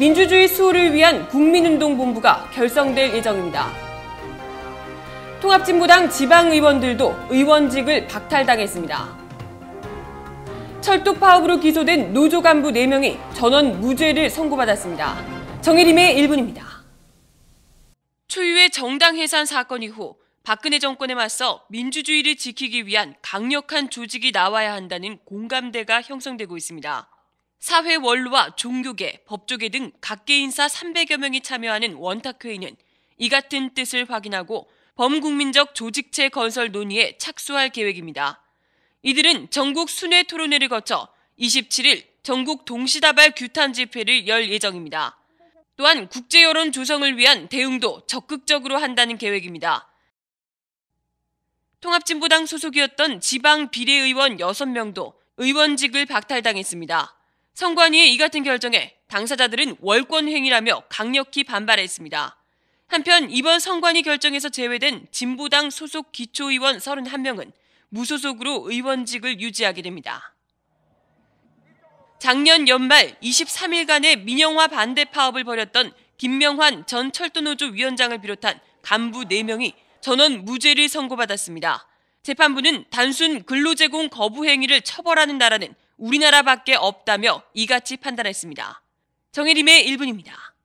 민주주의 수호를 위한 국민운동본부가 결성될 예정입니다. 통합진보당 지방의원들도 의원직을 박탈당했습니다. 철도 파업으로 기소된 노조 간부 4명이 전원 무죄를 선고받았습니다. 정혜림의 1분입니다. 초유의 정당 해산 사건 이후 박근혜 정권에 맞서 민주주의를 지키기 위한 강력한 조직이 나와야 한다는 공감대가 형성되고 있습니다. 사회 원로와 종교계, 법조계 등 각계인사 300여 명이 참여하는 원탁회의는 이 같은 뜻을 확인하고 범국민적 조직체 건설 논의에 착수할 계획입니다. 이들은 전국 순회 토론회를 거쳐 27일 전국 동시다발 규탄 집회를 열 예정입니다. 또한 국제 여론 조성을 위한 대응도 적극적으로 한다는 계획입니다. 통합진보당 소속이었던 지방 비례의원 6명도 의원직을 박탈당했습니다. 성관위의 이 같은 결정에 당사자들은 월권행위라며 강력히 반발했습니다. 한편 이번 성관위 결정에서 제외된 진보당 소속 기초의원 31명은 무소속으로 의원직을 유지하게 됩니다. 작년 연말 23일간의 민영화 반대 파업을 벌였던 김명환 전 철도노조 위원장을 비롯한 간부 4명이 전원 무죄를 선고받았습니다. 재판부는 단순 근로제공 거부 행위를 처벌하는 나라는 우리나라밖에 없다며 이같이 판단했습니다. 정혜림의 1분입니다.